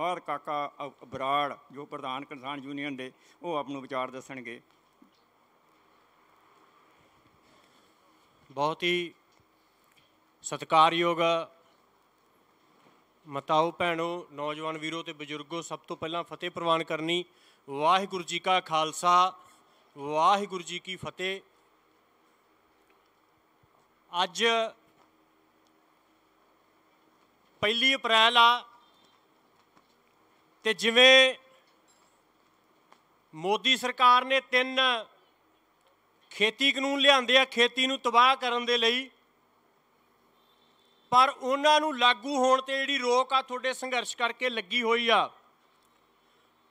ਹਰ ਕਾਕਾ ਬਰਾੜ ਜੋ ਪ੍ਰਧਾਨ ਕਿਸਾਨ ਯੂਨੀਅਨ ਦੇ ਉਹ ਆਪ ਨੂੰ ਵਿਚਾਰ ਦੱਸਣਗੇ ਬਹੁਤ ਹੀ ਸਤਿਕਾਰਯੋਗ ਮਤਾਓ ਭੈਣੋ ਨੌਜਵਾਨ ਵੀਰੋ ਤੇ ਬਜ਼ੁਰਗੋ ਸਭ ਤੋਂ ਪਹਿਲਾਂ ਫਤਿਹ ਪ੍ਰਵਾਨ ਕਰਨੀ ਵਾਹਿਗੁਰੂ ਜੀ ਕਾ ਖਾਲਸਾ ਵਾਹਿਗੁਰੂ ਜੀ ਕੀ ਫਤਿਹ ਅੱਜ 1 ਅਪ੍ਰੈਲ ਆ ਤੇ ਜਿਵੇਂ ਮੋਦੀ ਸਰਕਾਰ ਨੇ ਤਿੰਨ ਖੇਤੀ ਕਾਨੂੰਨ ਲਿਆਂਦੇ ਆ ਖੇਤੀ ਨੂੰ ਤਬਾਹ ਕਰਨ ਦੇ ਲਈ ਪਰ ਉਹਨਾਂ ਨੂੰ ਲਾਗੂ ਹੋਣ ਤੇ ਜਿਹੜੀ ਰੋਕ ਆ ਤੁਹਾਡੇ ਸੰਘਰਸ਼ ਕਰਕੇ ਲੱਗੀ ਹੋਈ ਆ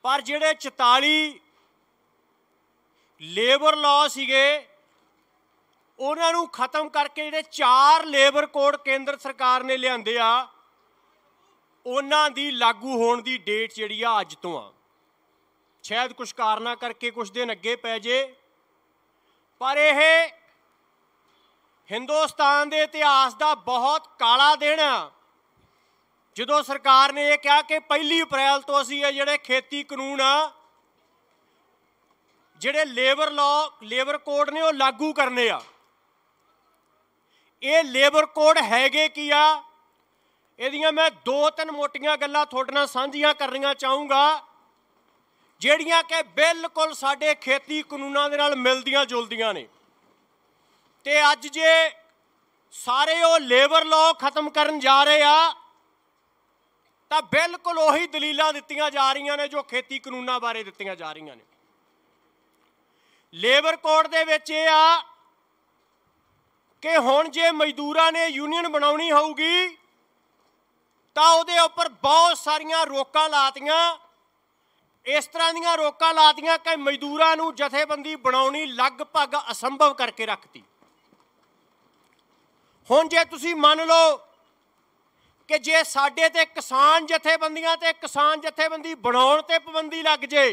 ਪਰ ਜਿਹੜੇ 44 ਲੇਬਰ ਲਾਅ ਸੀਗੇ ਉਹਨਾਂ ਨੂੰ ਖਤਮ ਕਰਕੇ ਜਿਹੜੇ 4 ਲੇਬਰ ਕੋਡ ਕੇਂਦਰ ਸਰਕਾਰ ਨੇ ਲਿਆਂਦੇ ਆ ਉਹਨਾਂ ਦੀ ਲਾਗੂ ਹੋਣ ਦੀ ਡੇਟ ਜਿਹੜੀ ਆ ਅੱਜ ਤੋਂ ਆ ਸ਼ਾਇਦ ਕੁਝ ਕਾਰਨਾ ਕਰਕੇ ਕੁਝ ਦਿਨ ਅੱਗੇ ਪੈ ਜੇ ਪਰ ਇਹ ਹਿੰਦੁਸਤਾਨ ਦੇ ਇਤਿਹਾਸ ਦਾ ਬਹੁਤ ਕਾਲਾ ਦਿਨ ਆ ਜਦੋਂ ਸਰਕਾਰ ਨੇ ਇਹ ਕਿਹਾ ਕਿ 1 ਅਪ੍ਰੈਲ ਤੋਂ ਅਸੀਂ ਇਹ ਜਿਹੜੇ ਖੇਤੀ ਕਾਨੂੰਨ ਆ ਜਿਹੜੇ ਲੇਬਰ ਲਾਅ ਲੇਬਰ ਕੋਡ ਨੇ ਉਹ ਲਾਗੂ ਕਰਨੇ ਆ ਇਹ ਲੇਬਰ ਕੋਡ ਹੈਗੇ ਕੀ ਆ ਇਹਦੀਆਂ ਮੈਂ ਦੋ ਤਿੰਨ ਮੋਟੀਆਂ ਗੱਲਾਂ ਤੁਹਾਡੇ ਨਾਲ ਸਾਂਝੀਆਂ ਕਰਨੀਆਂ ਚਾਹੂੰਗਾ ਜਿਹੜੀਆਂ ਕਿ ਬਿਲਕੁਲ ਸਾਡੇ ਖੇਤੀ ਕਾਨੂੰਨਾਂ ਦੇ ਨਾਲ ਮਿਲਦੀਆਂ ਜੁਲਦੀਆਂ ਨੇ ਤੇ ਅੱਜ ਜੇ ਸਾਰੇ ਉਹ ਲੇਬਰ ਲਾਅ ਖਤਮ ਕਰਨ ਜਾ ਰਹੇ ਆ ਤਾਂ ਬਿਲਕੁਲ ਉਹੀ ਦਲੀਲਾਂ ਦਿੱਤੀਆਂ ਜਾ ਰਹੀਆਂ ਨੇ ਜੋ ਖੇਤੀ ਕਾਨੂੰਨਾਂ ਬਾਰੇ ਦਿੱਤੀਆਂ ਜਾ ਰਹੀਆਂ ਨੇ ਲੇਬਰ ਕੋਡ ਦੇ ਵਿੱਚ ਇਹ ਆ ਕਿ ਹੁਣ ਜੇ ਮਜ਼ਦੂਰਾਂ ਨੇ ਯੂਨੀਅਨ ਬਣਾਉਣੀ ਹੋਊਗੀ ਤਾਂ ਉਹਦੇ ਉੱਪਰ ਬਹੁਤ ਸਾਰੀਆਂ ਰੋਕਾਂ ਲਾਤੀਆਂ ਇਸ ਤਰ੍ਹਾਂ ਦੀਆਂ ਰੋਕਾਂ ਲਾਤੀਆਂ ਕਿ ਮਜ਼ਦੂਰਾਂ ਨੂੰ ਜਥੇਬੰਦੀ ਬਣਾਉਣੀ ਲਗਭਗ ਅਸੰਭਵ ਕਰਕੇ ਰੱਖਤੀ ਹੁਣ ਜੇ ਤੁਸੀਂ ਮੰਨ ਲਓ ਕਿ ਜੇ ਸਾਡੇ ਤੇ ਕਿਸਾਨ ਜਥੇਬੰਦੀਆਂ ਤੇ ਕਿਸਾਨ ਜਥੇਬੰਦੀ ਬਣਾਉਣ ਤੇ ਪਾਬੰਦੀ ਲੱਗ ਜੇ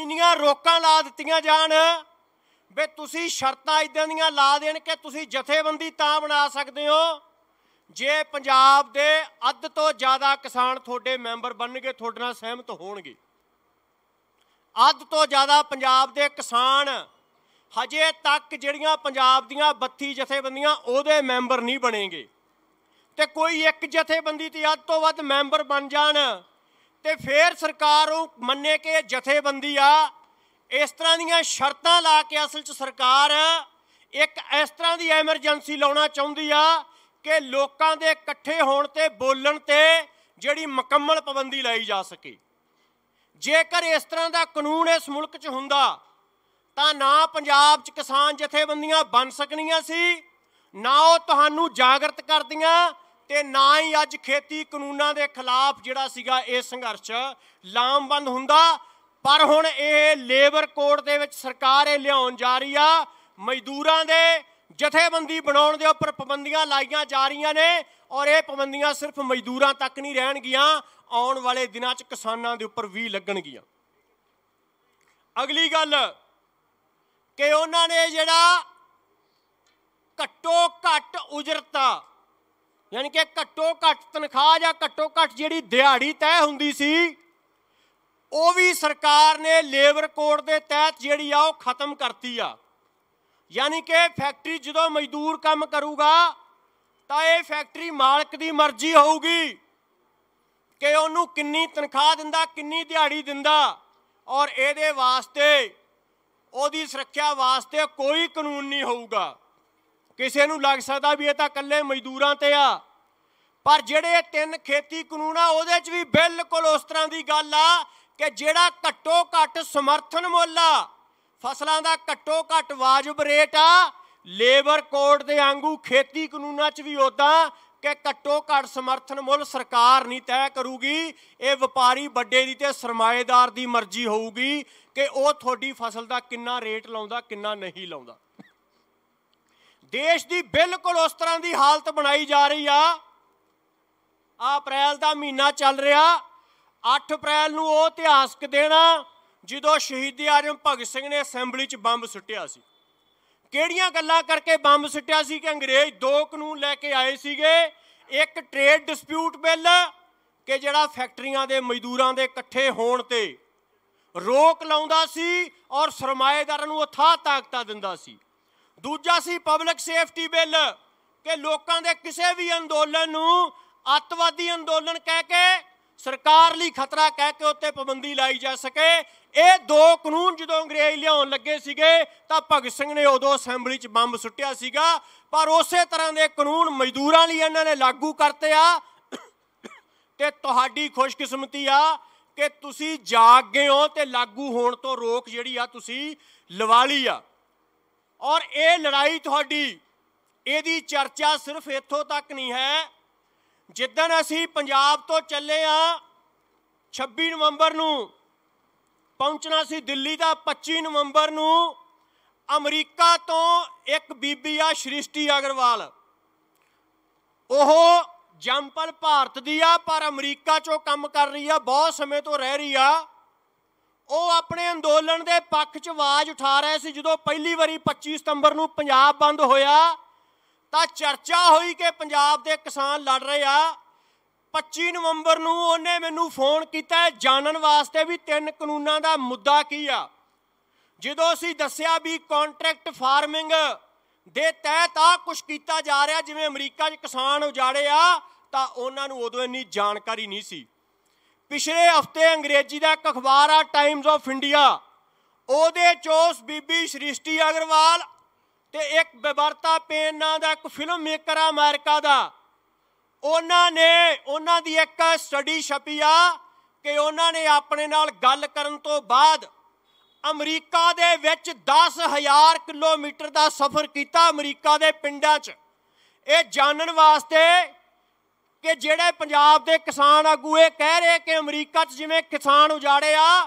ਇੰਨੀਆਂ ਰੋਕਾਂ ਲਾ ਦਿੱਤੀਆਂ ਜਾਣ ਵੀ ਤੁਸੀਂ ਸ਼ਰਤਾਂ ਇਦਾਂ ਦੀਆਂ ਲਾ ਦੇਣ ਕਿ ਤੁਸੀਂ ਜਥੇਬੰਦੀ ਤਾਂ ਬਣਾ ਸਕਦੇ ਹੋ ਜੇ ਪੰਜਾਬ ਦੇ ਅੱਧ ਤੋਂ ਜ਼ਿਆਦਾ ਕਿਸਾਨ ਤੁਹਾਡੇ ਮੈਂਬਰ ਬਣਨਗੇ ਤੁਹਾਡੇ ਨਾਲ ਸਹਿਮਤ ਹੋਣਗੇ ਅੱਧ ਤੋਂ ਜ਼ਿਆਦਾ ਪੰਜਾਬ ਦੇ ਕਿਸਾਨ ਹਜੇ ਤੱਕ ਜਿਹੜੀਆਂ ਪੰਜਾਬ ਦੀਆਂ 32 ਜਥੇਬੰਦੀਆਂ ਉਹਦੇ ਮੈਂਬਰ ਨਹੀਂ ਬਣेंगे ਤੇ ਕੋਈ ਇੱਕ ਜਥੇਬੰਦੀ ਤੇ ਅੱਧ ਤੋਂ ਵੱਧ ਮੈਂਬਰ ਬਣ ਜਾਣ ਤੇ ਫੇਰ ਸਰਕਾਰ ਨੂੰ ਮੰਨੇ ਕਿ ਜਥੇਬੰਦੀ ਆ ਇਸ ਤਰ੍ਹਾਂ ਦੀਆਂ ਸ਼ਰਤਾਂ ਲਾ ਕੇ ਅਸਲ 'ਚ ਸਰਕਾਰ ਇੱਕ ਇਸ ਤਰ੍ਹਾਂ ਦੀ ਐਮਰਜੈਂਸੀ ਲਾਉਣਾ ਚਾਹੁੰਦੀ ਆ ਕਿ ਲੋਕਾਂ ਦੇ ਇਕੱਠੇ ਹੋਣ ਤੇ ਬੋਲਣ ਤੇ ਜਿਹੜੀ ਮੁਕੰਮਲ ਪਾਬੰਦੀ ਲਾਈ ਜਾ ਸਕੇ ਜੇਕਰ ਇਸ ਤਰ੍ਹਾਂ ਦਾ ਕਾਨੂੰਨ ਇਸ ਮੁਲਕ 'ਚ ਹੁੰਦਾ ਤਾਂ ਨਾ ਪੰਜਾਬ 'ਚ ਕਿਸਾਨ ਜਥੇਬੰਦੀਆਂ ਬਣ ਸਕਣੀਆਂ ਸੀ ਨਾ ਉਹ ਤੁਹਾਨੂੰ ਜਾਗਰਤ ਕਰਦੀਆਂ ਤੇ ਨਾ ਹੀ ਅੱਜ ਖੇਤੀ ਕਾਨੂੰਨਾਂ ਦੇ ਖਿਲਾਫ ਜਿਹੜਾ ਸੀਗਾ ਇਹ ਸੰਘਰਸ਼ ਲਾਮਬੰਦ ਹੁੰਦਾ ਪਰ ਹੁਣ ਇਹ ਲੇਬਰ ਕੋਡ ਦੇ ਵਿੱਚ ਸਰਕਾਰ ਇਹ ਲਿਆਉਣ ਜਾ ਰਹੀ ਆ ਮਜ਼ਦੂਰਾਂ ਦੇ ਜਥੇਬੰਦੀ ਬਣਾਉਣ ਦੇ ਉੱਪਰ ਪਾਬੰਦੀਆਂ ਲਾਈਆਂ ਜਾ ਰਹੀਆਂ ਨੇ ਔਰ ਇਹ ਪਾਬੰਦੀਆਂ ਸਿਰਫ ਮਜ਼ਦੂਰਾਂ ਤੱਕ ਨਹੀਂ ਰਹਿਣਗੀਆਂ ਆਉਣ ਵਾਲੇ ਦਿਨਾਂ 'ਚ ਕਿਸਾਨਾਂ ਦੇ ਉੱਪਰ ਵੀ ਲੱਗਣਗੀਆਂ ਅਗਲੀ ਗੱਲ ਕਿ ਉਹਨਾਂ ਨੇ ਜਿਹੜਾ ਘੱਟੋ ਘੱਟ ਉਜਰਤਾ ਯਾਨੀ ਕਿ ਘੱਟੋ ਘੱਟ ਤਨਖਾਹ ਜਾਂ ਘੱਟੋ ਘੱਟ ਜਿਹੜੀ ਦਿਹਾੜੀ ਤੈਅ ਹੁੰਦੀ ਸੀ ਉਹ ਵੀ ਸਰਕਾਰ ਨੇ ਲੇਬਰ ਕੋਡ ਦੇ ਤਹਿਤ ਜਿਹੜੀ ਆ ਉਹ ਖਤਮ ਕਰਤੀ ਆ ਯਾਨੀ ਕਿ ਫੈਕਟਰੀ ਜਦੋਂ ਮਜ਼ਦੂਰ ਕੰਮ ਕਰੂਗਾ ਤਾਂ ਇਹ ਫੈਕਟਰੀ ਮਾਲਕ ਦੀ ਮਰਜ਼ੀ ਹੋਊਗੀ ਕਿ ਉਹਨੂੰ ਕਿੰਨੀ ਤਨਖਾਹ ਦਿੰਦਾ ਕਿੰਨੀ ਦਿਹਾੜੀ ਦਿੰਦਾ ਔਰ ਇਹਦੇ ਵਾਸਤੇ ਉਹਦੀ ਸੁਰੱਖਿਆ ਵਾਸਤੇ ਕੋਈ ਕਾਨੂੰਨ ਨਹੀਂ ਹੋਊਗਾ ਕਿਸੇ ਨੂੰ ਲੱਗ ਸਕਦਾ ਵੀ ਇਹ ਤਾਂ ਇਕੱਲੇ ਮਜ਼ਦੂਰਾਂ ਤੇ ਆ ਪਰ ਜਿਹੜੇ ਤਿੰਨ ਖੇਤੀ ਕਾਨੂੰਨ ਆ ਉਹਦੇ 'ਚ ਵੀ ਬਿਲਕੁਲ ਉਸ ਤਰ੍ਹਾਂ ਦੀ ਗੱਲ ਆ ਕਿ ਜਿਹੜਾ ਘੱਟੋ ਘੱਟ ਸਮਰਥਨ ਮੁੱਲ ਆ ਫਸਲਾਂ ਦਾ ਘੱਟੋ ਘੱਟ ਵਾਜਬ ਰੇਟ ਆ ਲੇਬਰ ਕੋਡ ਦੇ ਆਂਗੂ ਖੇਤੀ ਕਾਨੂੰਨਾਂ 'ਚ ਵੀ ਉਦਾਂ ਕਿ ਘੱਟੋ ਘੱਟ ਸਮਰਥਨ ਮੁੱਲ ਸਰਕਾਰ ਨਹੀਂ ਤੈਅ ਕਰੂਗੀ ਇਹ ਵਪਾਰੀ ਵੱਡੇ ਦੀ ਤੇ ਸਰਮਾਏਦਾਰ ਦੀ ਮਰਜ਼ੀ ਹੋਊਗੀ ਕਿ ਉਹ ਤੁਹਾਡੀ ਫਸਲ ਦਾ ਕਿੰਨਾ ਰੇਟ ਲਾਉਂਦਾ ਕਿੰਨਾ ਨਹੀਂ ਲਾਉਂਦਾ ਦੇਸ਼ ਦੀ ਬਿਲਕੁਲ ਉਸ ਤਰ੍ਹਾਂ ਦੀ ਹਾਲਤ ਬਣਾਈ ਜਾ ਰਹੀ ਆ ਆ ਅਪ੍ਰੈਲ ਦਾ ਮਹੀਨਾ ਚੱਲ ਰਿਹਾ 8 ਅਪ੍ਰੈਲ ਨੂੰ ਉਹ ਇਤਿਹਾਸਕ ਦੇਣਾ ਜਦੋਂ ਸ਼ਹੀਦ ਆਜਮ ਭਗਤ ਸਿੰਘ ਨੇ ਅਸੈਂਬਲੀ 'ਚ ਬੰਬ ਸੁੱਟਿਆ ਸੀ ਕਿਹੜੀਆਂ ਗੱਲਾਂ ਕਰਕੇ ਬੰਬ ਸੁੱਟਿਆ ਸੀ ਕਿ ਅੰਗਰੇਜ਼ ਦੋ ਕਾਨੂੰਨ ਲੈ ਕੇ ਆਏ ਸੀਗੇ ਇੱਕ ਟ੍ਰੇਡ ਡਿਸਪਿਊਟ ਬਿੱਲ ਕਿ ਜਿਹੜਾ ਫੈਕਟਰੀਆਂ ਦੇ ਮਜ਼ਦੂਰਾਂ ਦੇ ਇਕੱਠੇ ਹੋਣ ਤੇ ਰੋਕ ਲਾਉਂਦਾ ਸੀ ਔਰ ਸਰਮਾਏਦਾਰਾਂ ਨੂੰ ਉਥਾ ਤਾਕਤਾਂ ਦਿੰਦਾ ਸੀ ਦੂਜਾ ਸੀ ਪਬਲਿਕ ਸੇਫਟੀ ਬਿੱਲ ਕਿ ਲੋਕਾਂ ਦੇ ਕਿਸੇ ਵੀ ਅੰਦੋਲਨ ਨੂੰ ਅੱਤਵਾਦੀ ਅੰਦੋਲਨ ਕਹਿ ਕੇ ਸਰਕਾਰ ਲਈ ਖਤਰਾ ਕਹਿ ਕੇ ਉੱਤੇ ਪਾਬੰਦੀ ਲਾਈ ਜਾ ਸਕੇ ਇਹ ਦੋ ਕਾਨੂੰਨ ਜਦੋਂ ਅੰਗਰੇਜ਼ ਲਿਆਉਣ ਲੱਗੇ ਸੀਗੇ ਤਾਂ ਭਗਤ ਸਿੰਘ ਨੇ ਉਦੋਂ ਅਸੈਂਬਲੀ 'ਚ ਬੰਬ ਸੁੱਟਿਆ ਸੀਗਾ ਪਰ ਉਸੇ ਤਰ੍ਹਾਂ ਦੇ ਕਾਨੂੰਨ ਮਜ਼ਦੂਰਾਂ ਲਈ ਇਹਨਾਂ ਨੇ ਲਾਗੂ ਕਰਤੇ ਆ ਤੇ ਤੁਹਾਡੀ ਖੁਸ਼ਕਿਸਮਤੀ ਆ ਕਿ ਤੁਸੀਂ ਜਾਗ ਗਏ ਹੋ ਤੇ ਲਾਗੂ ਹੋਣ ਤੋਂ ਰੋਕ ਜਿਹੜੀ ਆ ਤੁਸੀਂ ਲਵਾ ਲਈ ਆ ਔਰ ਇਹ ਲੜਾਈ ਤੁਹਾਡੀ ਇਹਦੀ ਚਰਚਾ ਸਿਰਫ ਇੱਥੋਂ ਤੱਕ ਨਹੀਂ ਹੈ ਜਿੱਦਣ ਅਸੀਂ ਪੰਜਾਬ ਤੋਂ ਚੱਲੇ ਆ 26 ਨਵੰਬਰ ਨੂੰ ਪਹੁੰਚਣਾ ਸੀ ਦਿੱਲੀ ਦਾ 25 ਨਵੰਬਰ ਨੂੰ ਅਮਰੀਕਾ ਤੋਂ ਇੱਕ ਬੀਬੀ ਆ ਸ਼੍ਰਿਸ਼ਟੀ ਅਗਰਵਾਲ ਉਹ ਜੰਪਲ ਭਾਰਤ ਦੀ ਆ ਪਰ ਅਮਰੀਕਾ 'ਚੋਂ ਕੰਮ ਕਰ ਰਹੀ ਆ ਬਹੁਤ ਸਮੇਂ ਤੋਂ ਰਹਿ ਰਹੀ ਆ ਉਹ ਆਪਣੇ ਅੰਦੋਲਨ ਦੇ ਪੱਖ 'ਚ ਆਵਾਜ਼ ਉਠਾ ਰਹੇ ਸੀ ਜਦੋਂ ਪਹਿਲੀ ਵਾਰੀ 25 ਸਤੰਬਰ ਨੂੰ ਪੰਜਾਬ ਬੰਦ ਹੋਇਆ ਤਾਂ ਚਰਚਾ ਹੋਈ ਕਿ ਪੰਜਾਬ ਦੇ ਕਿਸਾਨ ਲੜ ਰਹੇ ਆ 25 ਨਵੰਬਰ ਨੂੰ ਉਹਨੇ ਮੈਨੂੰ ਫੋਨ ਕੀਤਾ ਜਾਣਨ ਵਾਸਤੇ ਵੀ ਤਿੰਨ ਕਾਨੂੰਨਾਂ ਦਾ ਮੁੱਦਾ ਕੀ ਆ ਜਦੋਂ ਅਸੀਂ ਦੱਸਿਆ ਵੀ ਕੰਟਰੈਕਟ ਫਾਰਮਿੰਗ ਦੇ ਤਹਿਤ ਆ ਕੁਝ ਕੀਤਾ ਜਾ ਰਿਹਾ ਜਿਵੇਂ ਅਮਰੀਕਾ 'ਚ ਕਿਸਾਨ ਉਜਾੜੇ ਆ ਤਾਂ ਉਹਨਾਂ ਨੂੰ ਉਦੋਂ ਇੰਨੀ ਜਾਣਕਾਰੀ ਨਹੀਂ ਸੀ ਪਿਛਲੇ ਹਫਤੇ ਅੰਗਰੇਜ਼ੀ ਦਾ ਇੱਕ ਅਖਬਾਰ ਆ ਟਾਈਮਜ਼ ਆਫ ਇੰਡੀਆ ਉਹਦੇ ਚੋਸ ਬੀਬੀ ਸ੍ਰਿਸ਼ਟੀ ਅਗਰਵਾਲ ਤੇ ਇੱਕ ਬਿਵਰਤਾ ਪੇਨ ਨਾਂ ਦਾ ਇੱਕ ਫਿਲਮ ਮੇਕਰ ਆ ਅਮਰੀਕਾ ਦਾ ਉਹਨਾਂ ਨੇ ਉਹਨਾਂ ਦੀ ਇੱਕ ਸਟੱਡੀ ਛਪੀ ਆ ਕਿ ਉਹਨਾਂ ਨੇ ਆਪਣੇ ਨਾਲ ਗੱਲ ਕਰਨ ਤੋਂ ਬਾਅਦ ਅਮਰੀਕਾ ਦੇ ਵਿੱਚ 10000 ਕਿਲੋਮੀਟਰ ਦਾ ਸਫ਼ਰ ਕੀਤਾ ਅਮਰੀਕਾ ਦੇ ਪਿੰਡਾਂ 'ਚ ਇਹ ਜਾਣਨ ਵਾਸਤੇ ਕਿ ਜਿਹੜੇ ਪੰਜਾਬ ਦੇ ਕਿਸਾਨ ਆਗੂ ਇਹ ਕਹਿ ਰਹੇ ਕਿ ਅਮਰੀਕਾ 'ਚ ਜਿਵੇਂ ਕਿਸਾਨ ਉਜਾੜੇ ਆ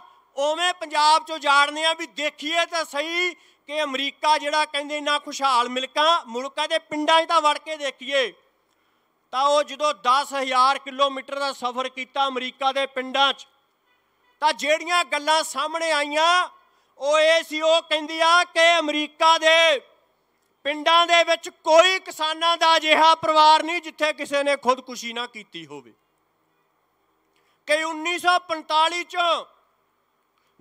ਉਵੇਂ ਪੰਜਾਬ 'ਚ ਉਜਾੜਨੇ ਆ ਵੀ ਦੇਖੀਏ ਤਾਂ ਸਹੀ ਕਿ ਅਮਰੀਕਾ ਜਿਹੜਾ ਕਹਿੰਦੇ ਨਾ ਖੁਸ਼ਹਾਲ ਮਿਲਕਾਂ ਮੁਲਕਾਂ ਦੇ ਪਿੰਡਾਂ 'ਚ ਤਾਂ ਵੜ ਕੇ ਦੇਖੀਏ ਤਾਂ ਉਹ ਜਦੋਂ 10000 ਕਿਲੋਮੀਟਰ ਦਾ ਸਫ਼ਰ ਕੀਤਾ ਅਮਰੀਕਾ ਦੇ ਪਿੰਡਾਂ 'ਚ ਤਾਂ ਜਿਹੜੀਆਂ ਗੱਲਾਂ ਸਾਹਮਣੇ ਆਈਆਂ ਉਹ ਇਹ ਸੀ ਉਹ ਕਹਿੰਦੀ ਆ ਕਿ ਅਮਰੀਕਾ ਦੇ ਪਿੰਡਾਂ ਦੇ ਵਿੱਚ ਕੋਈ ਕਿਸਾਨਾਂ ਦਾ ਅਜਿਹਾ ਪਰਿਵਾਰ ਨਹੀਂ ਜਿੱਥੇ ਕਿਸੇ ਨੇ ਖੁਦਕੁਸ਼ੀ ਨਾ ਕੀਤੀ ਹੋਵੇ ਕਿ 1945 ਚੋਂ